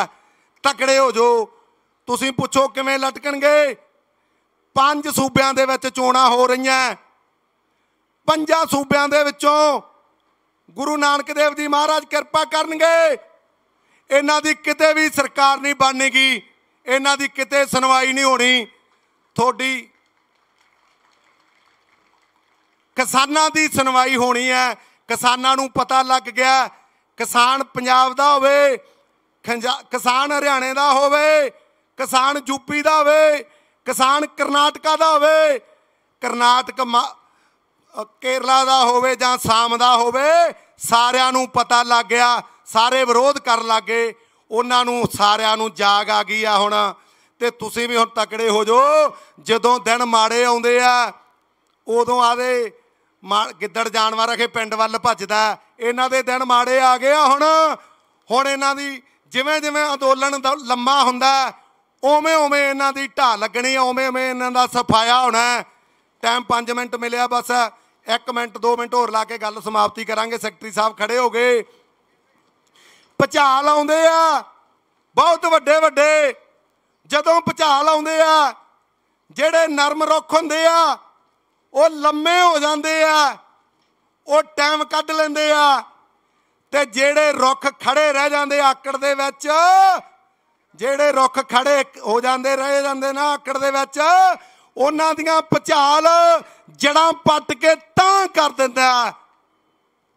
ਤਕੜੇ ਹੋ ਜੋ ਤੁਸੀਂ ਪੁੱਛੋ ਕਿਵੇਂ ਲਟਕਣਗੇ ਪੰਜ ਸੂਬਿਆਂ ਦੇ ਵਿੱਚ ਚੋਣਾਂ ਹੋ ਰਹੀਆਂ ਪੰਜਾਂ ਸੂਬਿਆਂ ਦੇ ਵਿੱਚੋਂ ਗੁਰੂ ਨਾਨਕ ਦੇਵ ਜੀ ਮਹਾਰਾਜ ਕਿਰਪਾ ਕਰਨਗੇ ਇਹਨਾਂ ਦੀ ਕਿਤੇ ਵੀ ਸਰਕਾਰ ਨਹੀਂ ਬਣੇਗੀ ਇਹਨਾਂ ਦੀ ਕਿਤੇ ਸੁਣਵਾਈ ਨਹੀਂ ਹੋਣੀ ਤੁਹਾਡੀ ਕਿਸਾਨਾਂ ਦੀ ਸੁਣਵਾਈ ਹੋਣੀ ਹੈ ਕਿਸਾਨਾਂ ਨੂੰ ਪਤਾ ਲੱਗ ਗਿਆ ਕਿਸਾਨ ਪੰਜਾਬ ਦਾ ਹੋਵੇ ਕਿਸਾਨ ਹਰਿਆਣੇ ਦਾ ਹੋਵੇ ਕਿਸਾਨ ਯੂਪੀ ਦਾ ਹੋਵੇ ਕਿਸਾਨ ਕਰਨਾਟਕਾ ਦਾ ਹੋਵੇ ਕਰਨਾਟਕ ਕੇਰਲਾ ਦਾ ਹੋਵੇ ਜਾਂ ਸਾਮ ਦਾ ਹੋਵੇ ਸਾਰਿਆਂ ਨੂੰ ਪਤਾ ਲੱਗ ਗਿਆ ਸਾਰੇ ਵਿਰੋਧ ਕਰਨ ਲੱਗੇ ਉਹਨਾਂ ਨੂੰ ਸਾਰਿਆਂ ਨੂੰ ਜਾਗ ਆ ਗਈ ਆ ਹੁਣ ਤੇ ਤੁਸੀਂ ਵੀ ਹੁਣ ਤਕੜੇ ਹੋ ਜੋ ਜਦੋਂ ਦਿਨ ਮਾੜੇ ਆਉਂਦੇ ਆ ਉਦੋਂ ਆਦੇ ਗਿੱਦੜ ਜਾਨਵਰ ਆ ਕੇ ਪਿੰਡ ਵੱਲ ਭੱਜਦਾ ਇਹਨਾਂ ਦੇ ਦਿਨ ਮਾੜੇ ਆ ਗਏ ਆ ਹੁਣ ਹੁਣ ਇਹਨਾਂ ਦੀ ਜਿਵੇਂ ਜਿਵੇਂ ਅੰਦੋਲਨ ਦਾ ਲੰਮਾ ਹੁੰਦਾ ਓਵੇਂ ਓਵੇਂ ਇਹਨਾਂ ਦੀ ਢਾ ਲੱਗਣੀ ਓਵੇਂ ਓਵੇਂ ਇਹਨਾਂ ਦਾ ਸਫਾਇਆ ਹੋਣਾ ਟਾਈਮ 5 ਮਿੰਟ ਮਿਲਿਆ ਬਸ 1 ਮਿੰਟ 2 ਮਿੰਟ ਹੋਰ ਲਾ ਕੇ ਗੱਲ ਸਮਾਪਤੀ ਕਰਾਂਗੇ ਸੈਕਟਰੀ ਸਾਹਿਬ ਖੜੇ ਹੋ ਗਏ ਪਚਾਲ ਆਉਂਦੇ ਆ ਬਹੁਤ ਵੱਡੇ ਵੱਡੇ ਜਦੋਂ ਪਚਾਲ ਆਉਂਦੇ ਆ ਜਿਹੜੇ ਨਰਮ ਰੁੱਖ ਹੁੰਦੇ ਆ ਉਹ ਲੰਮੇ ਹੋ ਜਾਂਦੇ ਆ ਉਹ ਟਾਈਮ ਕੱਢ ਲੈਂਦੇ ਆ ਤੇ ਜਿਹੜੇ ਰੁੱਖ ਖੜੇ ਰਹਿ ਜਾਂਦੇ ਆਕੜ ਦੇ ਵਿੱਚ ਜਿਹੜੇ ਰੁੱਖ ਖੜੇ ਹੋ ਜਾਂਦੇ ਰਹਿ ਜਾਂਦੇ ਨਾ ਆਕੜ ਦੇ ਵਿੱਚ ਉਹਨਾਂ ਦੀਆਂ ਪਚਾਲ ਜੜਾਂ ਪੱਟ ਕੇ ਤਾਂ ਕਰ ਦਿੰਦਾ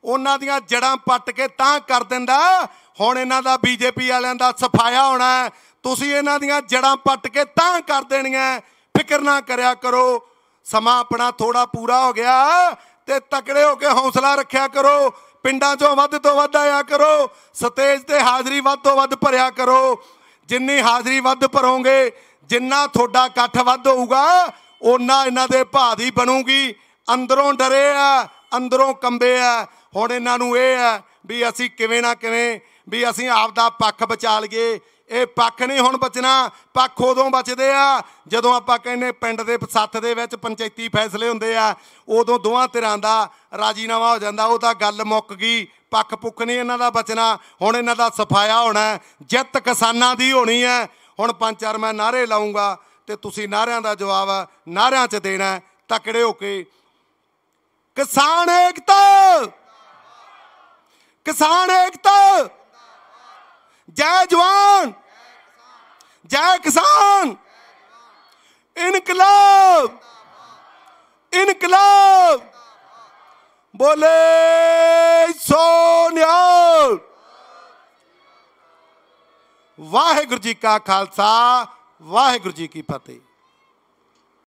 ਉਹਨਾਂ ਦੀਆਂ ਜੜਾਂ ਪੱਟ ਕੇ ਤਾਂ ਕਰ ਦਿੰਦਾ ਹੁਣ ਇਹਨਾਂ ਦਾ ਬੀਜੇਪੀ ਵਾਲਿਆਂ ਦਾ ਸਫਾਇਆ ਹੋਣਾ ਤੁਸੀਂ ਇਹਨਾਂ ਦੀਆਂ ਜੜਾਂ ਪੱਟ ਕੇ ਤਾਂ ਕਰ ਦੇਣੀਆਂ ਫਿਕਰ ਨਾ ਕਰਿਆ ਕਰੋ ਸਮਾਂ ਆਪਣਾ ਥੋੜਾ ਪੂਰਾ ਹੋ ਗਿਆ ਤੇ ਤਕੜੇ ਹੋ ਕੇ ਹੌਸਲਾ ਰੱਖਿਆ ਕਰੋ ਪਿੰਡਾਂ 'ਚੋਂ ਵੱਧ ਤੋਂ ਵੱਧ ਆਇਆ ਕਰੋ ਸਟੇਜ ਤੇ ਹਾਜ਼ਰੀ ਵੱਧ ਤੋਂ ਵੱਧ ਭਰਿਆ ਕਰੋ ਜਿੰਨੀ ਹਾਜ਼ਰੀ ਵੱਧ ਭਰੋਗੇ ਜਿੰਨਾ ਤੁਹਾਡਾ ਇਕੱਠ ਵੱਧ ਹੋਊਗਾ ਉਹਨਾਂ ਇਹਨਾਂ ਦੇ ਭਾਦੀ ਬਣੂਗੀ ਅੰਦਰੋਂ ਡਰੇ ਆ ਅੰਦਰੋਂ ਕੰਬੇ ਆ ਹੁਣ ਇਹਨਾਂ ਨੂੰ ਇਹ ਆ ਵੀ ਅਸੀਂ ਕਿਵੇਂ ਨਾ ਕਿਵੇਂ ਵੀ ਅਸੀਂ ਆਪ ਦਾ ਪੱਖ ਬਚਾ ਲਈਏ ਇਹ ਪੱਖ ਨਹੀਂ ਹੁਣ ਬਚਣਾ ਪੱਖ ਉਦੋਂ ਬਚਦੇ ਆ ਜਦੋਂ ਆਪਾਂ ਕਹਿੰਨੇ ਪਿੰਡ ਦੇ ਸੱਥ ਦੇ ਵਿੱਚ ਪੰਚਾਇਤੀ ਫੈਸਲੇ ਹੁੰਦੇ ਆ ਉਦੋਂ ਦੋਹਾਂ ਧਿਰਾਂ ਦਾ ਰਾਜੀਨਾਮਾ ਹੋ ਜਾਂਦਾ ਉਹ ਤਾਂ ਗੱਲ ਮੁੱਕ ਗਈ ਪੱਖ ਪੁੱਖ ਨਹੀਂ ਇਹਨਾਂ ਦਾ ਬਚਣਾ ਹੁਣ ਇਹਨਾਂ ਦਾ ਸਫਾਇਆ ਹੋਣਾ ਜਿੱਤ ਕਿਸਾਨਾਂ ਦੀ ਹੋਣੀ ਹੈ ਹੁਣ ਪੰਜ ਚਾਰ ਮੈਂ ਨਾਰੇ ਲਾਉਂਗਾ ਤੇ ਤੁਸੀਂ ਨਾਰਿਆਂ ਦਾ ਜਵਾਬ ਨਾਰਿਆਂ 'ਚ ਦੇਣਾ ਤਕੜੇ ਹੋ ਕੇ ਕਿਸਾਨ ਏਕਤਾ ਕਿਸਾਨ ਏਕਤਾ जय जवान जय किसान इनकलाब इनकलाब बोले सोनिया वाहेगुरु जी का खालसा वाहेगुरु जी की फतेह